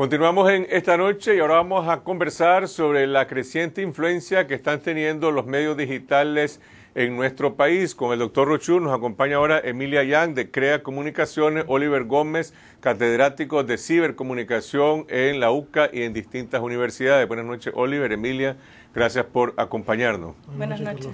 Continuamos en esta noche y ahora vamos a conversar sobre la creciente influencia que están teniendo los medios digitales en nuestro país. Con el doctor Rochur nos acompaña ahora Emilia Yang de Crea Comunicaciones, Oliver Gómez, catedrático de cibercomunicación en la UCA y en distintas universidades. Buenas noches, Oliver, Emilia, gracias por acompañarnos. Buenas noches.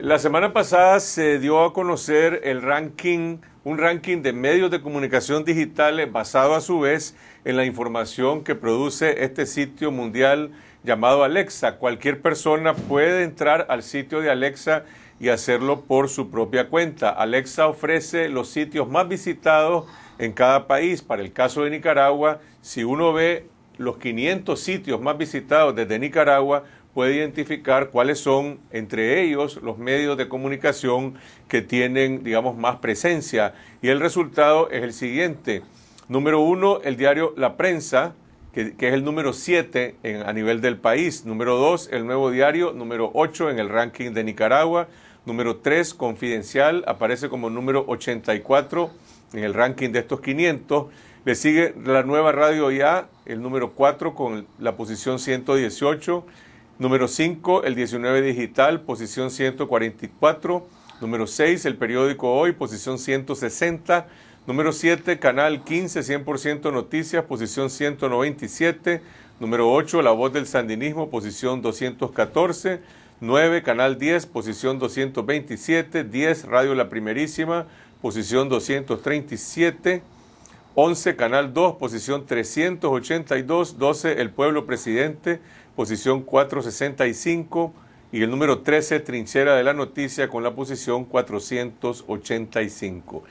La semana pasada se dio a conocer el ranking, un ranking de medios de comunicación digitales basado a su vez en la información que produce este sitio mundial llamado Alexa. Cualquier persona puede entrar al sitio de Alexa y hacerlo por su propia cuenta. Alexa ofrece los sitios más visitados en cada país. Para el caso de Nicaragua, si uno ve los 500 sitios más visitados desde Nicaragua, puede identificar cuáles son entre ellos los medios de comunicación que tienen, digamos, más presencia. Y el resultado es el siguiente. Número uno, el diario La Prensa, que, es el número siete a nivel del país. Número dos, el Nuevo Diario, número ocho en el ranking de Nicaragua. Número tres, Confidencial, aparece como número 84 en el ranking de estos 500. Le sigue la nueva Radio Ya, el número cuatro con la posición 118. Número 5, el 19 digital, posición 144. Número 6, el periódico Hoy, posición 160. Número 7, Canal 15, 100% Noticias, posición 197. Número 8, La Voz del Sandinismo, posición 214. 9, Canal 10, posición 227. 10, Radio La Primerísima, posición 237. 11, Canal 2, posición 382. 12, El Pueblo Presidente, posición 465, y el número 13, Trinchera de la Noticia, con la posición 485.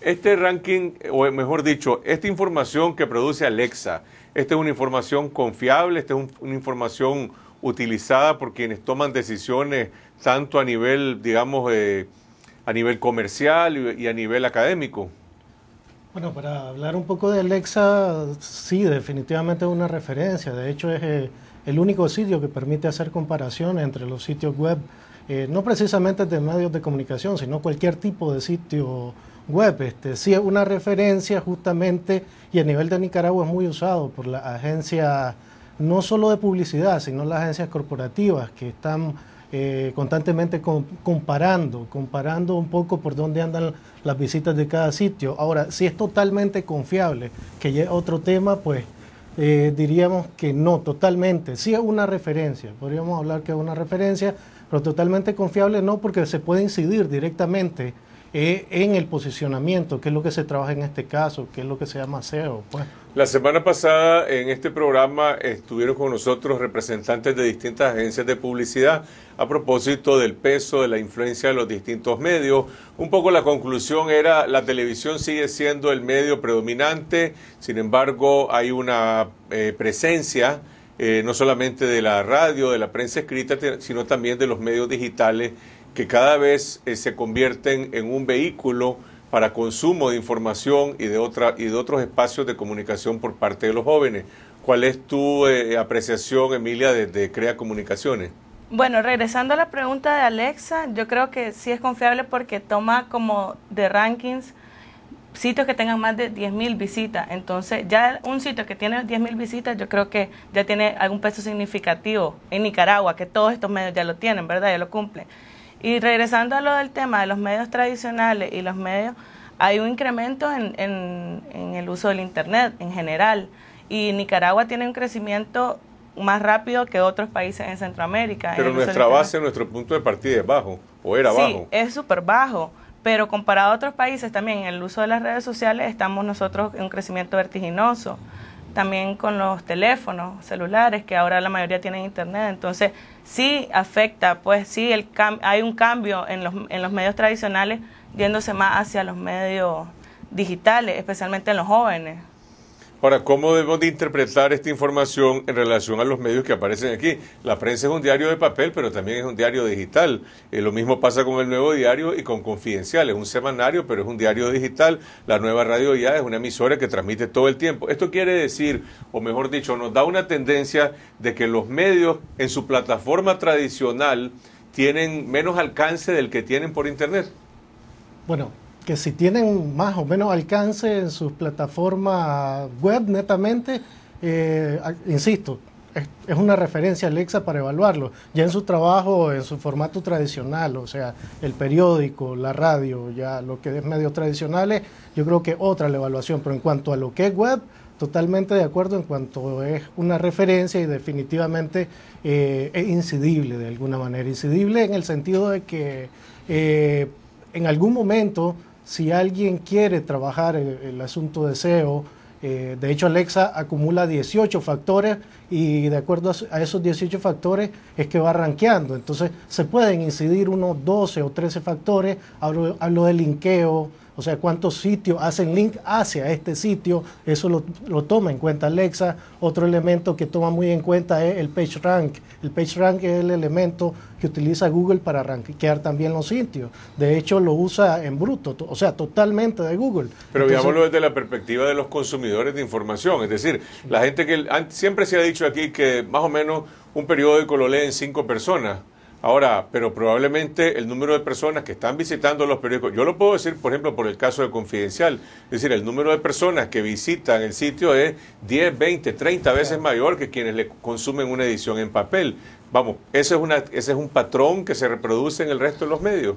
Este ranking, eh, o mejor dicho, esta información que produce Alexa, esta es una información confiable, esta es una información utilizada por quienes toman decisiones tanto a nivel, digamos, eh, a nivel comercial y, a nivel académico. Bueno, para hablar un poco de Alexa, sí, definitivamente es una referencia. De hecho, es... Eh, el único sitio que permite hacer comparaciones entre los sitios web, eh, no precisamente de medios de comunicación, sino cualquier tipo de sitio web. Este, sí es una referencia justamente y a nivel de Nicaragua es muy usado por la agencia, no solo de publicidad, sino las agencias corporativas que están eh, constantemente comparando, comparando un poco por dónde andan las visitas de cada sitio. Ahora, si es totalmente confiable, que ya es otro tema, pues eh, diríamos que no, totalmente. Sí es una referencia, podríamos hablar que es una referencia, pero totalmente confiable no, porque se puede incidir directamente en el posicionamiento, qué es lo que se trabaja en este caso, qué es lo que se llama SEO. Pues. La semana pasada en este programa estuvieron con nosotros representantes de distintas agencias de publicidad a propósito del peso, de la influencia de los distintos medios. Un poco la conclusión era, la televisión sigue siendo el medio predominante, sin embargo hay una eh, presencia. Eh, no solamente de la radio, de la prensa escrita, sino también de los medios digitales que cada vez eh, se convierten en un vehículo para consumo de información y de, otra, y de otros espacios de comunicación por parte de los jóvenes. ¿Cuál es tu eh, apreciación, Emilia, de Crea Comunicaciones? Bueno, regresando a la pregunta de Alexa, yo creo que sí es confiable porque toma como de rankings sitios que tengan más de 10.000 visitas. Entonces, ya un sitio que tiene 10.000 visitas, yo creo que ya tiene algún peso significativo en Nicaragua, que todos estos medios ya lo tienen, ¿verdad? Ya lo cumplen. Y regresando a lo del tema de los medios tradicionales y los medios, hay un incremento en, en, el uso del Internet en general. Y Nicaragua tiene un crecimiento más rápido que otros países en Centroamérica. Pero nuestra base, nuestro punto de partida es bajo, o era sí, bajo. Es súper bajo, pero comparado a otros países también en el uso de las redes sociales estamos nosotros en un crecimiento vertiginoso también con los teléfonos celulares, que ahora la mayoría tienen internet. Entonces, sí afecta, pues sí el hay un cambio en los, en los medios tradicionales yéndose más hacia los medios digitales, especialmente en los jóvenes. Ahora, ¿cómo debemos de interpretar esta información en relación a los medios que aparecen aquí? La prensa es un diario de papel, pero también es un diario digital. Eh, lo mismo pasa con el nuevo diario y con Confidencial. Es un semanario, pero es un diario digital. La nueva radio ya es una emisora que transmite todo el tiempo. Esto quiere decir, o mejor dicho, nos da una tendencia de que los medios en su plataforma tradicional tienen menos alcance del que tienen por Internet. Bueno, que si tienen más o menos alcance en sus plataformas web netamente, eh, insisto, es, una referencia Alexa para evaluarlo. Ya en su trabajo, en su formato tradicional, o sea, el periódico, la radio, ya lo que es medios tradicionales, yo creo que otra la evaluación, pero en cuanto a lo que es web, totalmente de acuerdo en cuanto es una referencia y definitivamente eh, es incidible de alguna manera, incidible en el sentido de que eh, en algún momento si alguien quiere trabajar el, asunto de SEO, eh, de hecho Alexa acumula 18 factores y de acuerdo a, esos 18 factores es que va rankeando. Entonces se pueden incidir unos 12 o 13 factores, hablo, hablo de linkeo, o sea, cuántos sitios hacen link hacia este sitio, eso lo, toma en cuenta Alexa. Otro elemento que toma muy en cuenta es el PageRank. El PageRank es el elemento que utiliza Google para rankear también los sitios. De hecho, lo usa en bruto, o sea, totalmente de Google. Pero veámoslo desde la perspectiva de los consumidores de información. Es decir, la gente que siempre se ha dicho aquí que más o menos un periódico lo leen cinco personas. Ahora, pero probablemente el número de personas que están visitando los periódicos, yo lo puedo decir, por ejemplo, por el caso de Confidencial, es decir, el número de personas que visitan el sitio es 10, 20, 30 veces mayor que quienes le consumen una edición en papel. Vamos, ese es, ese es un patrón que se reproduce en el resto de los medios.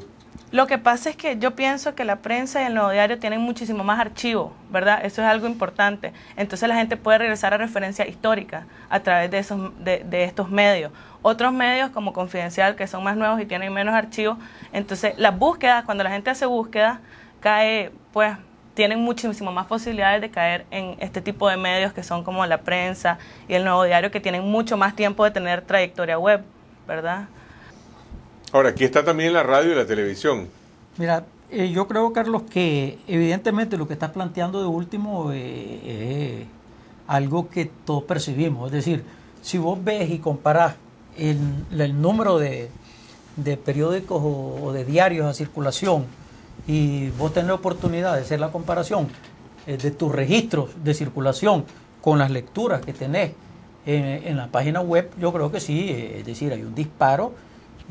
Lo que pasa es que yo pienso que la prensa y el nuevo diario tienen muchísimo más archivo, ¿verdad? Eso es algo importante. Entonces la gente puede regresar a referencia histórica a través de, esos, de, de estos medios. Otros medios como Confidencial, que son más nuevos y tienen menos archivos, entonces las búsquedas, cuando la gente hace búsquedas, cae, pues tienen muchísimo más posibilidades de caer en este tipo de medios que son como la prensa y el nuevo diario, que tienen mucho más tiempo de tener trayectoria web, ¿verdad? Ahora, aquí está también la radio y la televisión. Mira, eh, yo creo, Carlos, que evidentemente lo que estás planteando de último eh, es algo que todos percibimos. Es decir, si vos ves y comparás el, número de, periódicos o, de diarios a circulación y vos tenés oportunidad de hacer la comparación eh, de tus registros de circulación con las lecturas que tenés en la página web, yo creo que sí, es decir, hay un disparo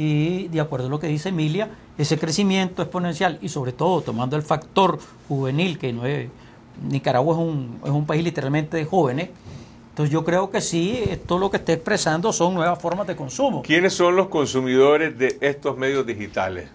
y de acuerdo a lo que dice Emilia, ese crecimiento exponencial y sobre todo tomando el factor juvenil, que no Nicaragua es un, es un país literalmente de jóvenes, entonces yo creo que sí, todo lo que está expresando son nuevas formas de consumo. ¿Quiénes son los consumidores de estos medios digitales?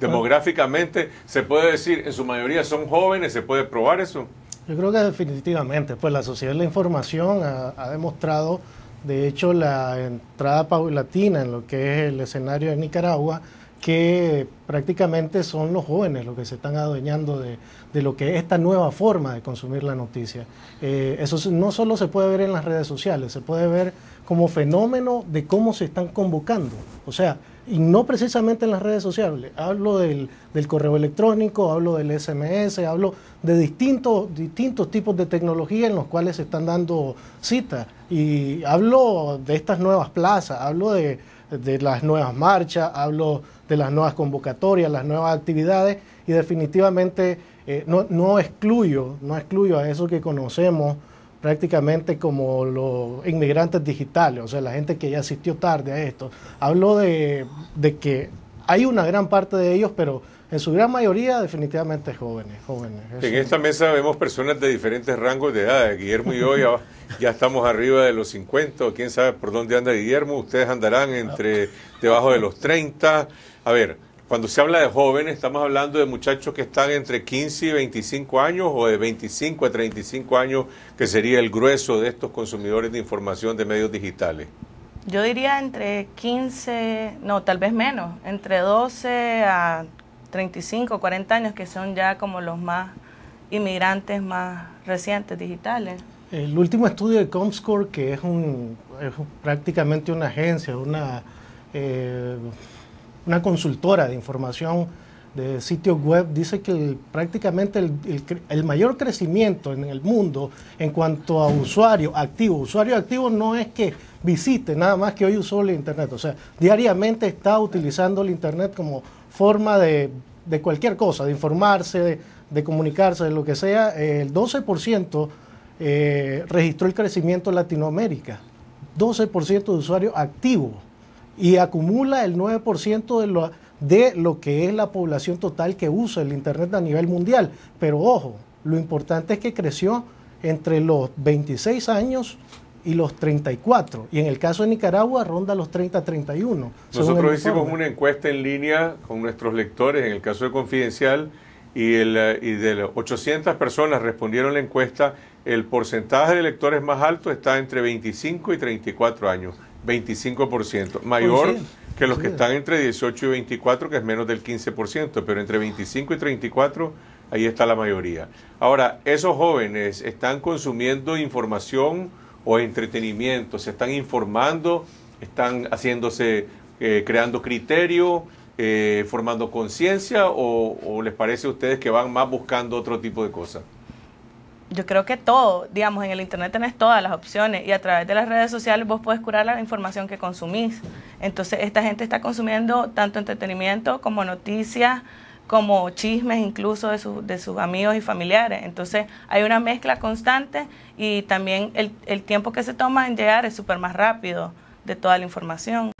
Demográficamente, se puede decir, en su mayoría son jóvenes, ¿se puede probar eso? Yo creo que definitivamente, pues la sociedad de la información ha demostrado de hecho, la entrada paulatina en lo que es el escenario de Nicaragua, que prácticamente son los jóvenes los que se están adueñando de, lo que es esta nueva forma de consumir la noticia. Eh, eso no solo se puede ver en las redes sociales, se puede ver como fenómeno de cómo se están convocando. O sea, y no precisamente en las redes sociales. Hablo del, del, correo electrónico, hablo del SMS, hablo de distintos, distintos tipos de tecnología en los cuales se están dando citas. Y hablo de estas nuevas plazas, hablo de, de las nuevas marchas, hablo de las nuevas convocatorias, las nuevas actividades y definitivamente eh, no, no, excluyo, no excluyo a eso que conocemos prácticamente como los inmigrantes digitales, o sea, la gente que ya asistió tarde a esto. Habló de, que hay una gran parte de ellos, pero en su gran mayoría definitivamente jóvenes. jóvenes. En esta mesa vemos personas de diferentes rangos de edad. Guillermo y yo ya, estamos arriba de los 50, quién sabe por dónde anda Guillermo, ustedes andarán entre debajo de los 30. A ver, cuando se habla de jóvenes, estamos hablando de muchachos que están entre 15 y 25 años o de 25 a 35 años, que sería el grueso de estos consumidores de información de medios digitales. Yo diría entre 15, no, tal vez menos, entre 12 a 35, 40 años, que son ya como los más inmigrantes más recientes digitales. El último estudio de Comscore, que es, un, prácticamente una agencia, una... Eh, una consultora de información de sitios web, dice que prácticamente el, mayor crecimiento en el mundo en cuanto a usuario activo, usuario activo no es que visite nada más que hoy usó el Internet, o sea, diariamente está utilizando el Internet como forma de, cualquier cosa, de informarse, de, comunicarse, de lo que sea, el 12% eh, registró el crecimiento en Latinoamérica, 12% de usuarios activos y acumula el 9% de lo, de lo que es la población total que usa el Internet a nivel mundial. Pero ojo, lo importante es que creció entre los 26 años y los 34. Y en el caso de Nicaragua ronda los 30-31. Nosotros hicimos una encuesta en línea con nuestros lectores, en el caso de Confidencial, y, de las 800 personas respondieron la encuesta, el porcentaje de lectores más alto está entre 25 y 34 años. 25%, mayor que los que están entre 18 y 24, que es menos del 15%, pero entre 25 y 34, ahí está la mayoría. Ahora, esos jóvenes están consumiendo información o entretenimiento, se están informando, están haciéndose, eh, creando criterio, eh, formando conciencia, o, o les parece a ustedes que van más buscando otro tipo de cosas? yo creo que todo, digamos, en el Internet tenés todas las opciones y a través de las redes sociales vos podés curar la información que consumís. Entonces, esta gente está consumiendo tanto entretenimiento como noticias, como chismes incluso de, de sus amigos y familiares. Entonces, hay una mezcla constante y también el, el tiempo que se toma en llegar es súper más rápido de toda la información.